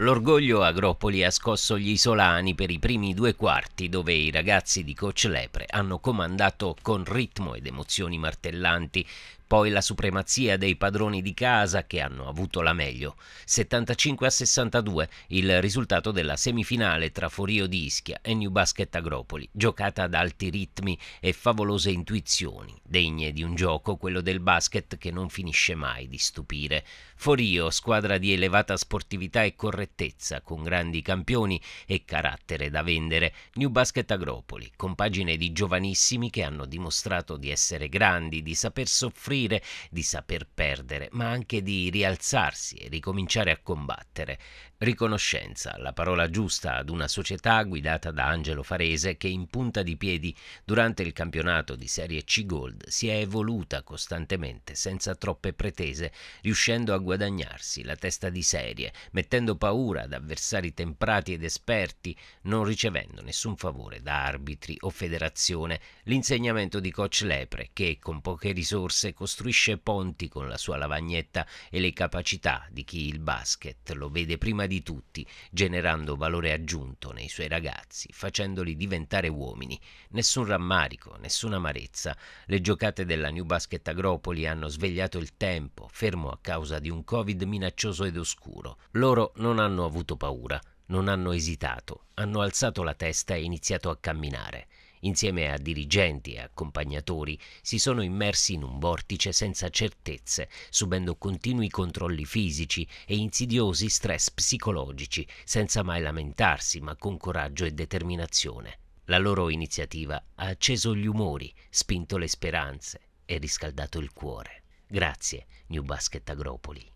L'orgoglio Agropoli ha scosso gli isolani per i primi due quarti dove i ragazzi di Coach Lepre hanno comandato con ritmo ed emozioni martellanti poi la supremazia dei padroni di casa che hanno avuto la meglio. 75 a 62 il risultato della semifinale tra Forio di Ischia e New Basket Agropoli, giocata ad alti ritmi e favolose intuizioni, degne di un gioco, quello del basket che non finisce mai di stupire. Forio, squadra di elevata sportività e correttezza, con grandi campioni e carattere da vendere, New Basket Agropoli, compagine di giovanissimi che hanno dimostrato di essere grandi, di saper soffrire morire, di saper perdere, ma anche di rialzarsi e ricominciare a combattere. Riconoscenza, la parola giusta ad una società guidata da Angelo Farese che in punta di piedi durante il campionato di Serie C Gold si è evoluta costantemente senza troppe pretese, riuscendo a guadagnarsi la testa di serie, mettendo paura ad avversari temprati ed esperti, non ricevendo nessun favore da arbitri o federazione. L'insegnamento di coach Lepre che con poche risorse costruisce costruisce ponti con la sua lavagnetta e le capacità di chi il basket lo vede prima di tutti, generando valore aggiunto nei suoi ragazzi, facendoli diventare uomini. Nessun rammarico, nessuna amarezza. Le giocate della New Basket Agropoli hanno svegliato il tempo, fermo a causa di un Covid minaccioso ed oscuro. Loro non hanno avuto paura, non hanno esitato, hanno alzato la testa e iniziato a camminare. Insieme a dirigenti e accompagnatori si sono immersi in un vortice senza certezze, subendo continui controlli fisici e insidiosi stress psicologici, senza mai lamentarsi ma con coraggio e determinazione. La loro iniziativa ha acceso gli umori, spinto le speranze e riscaldato il cuore. Grazie, New Basket Agropoli.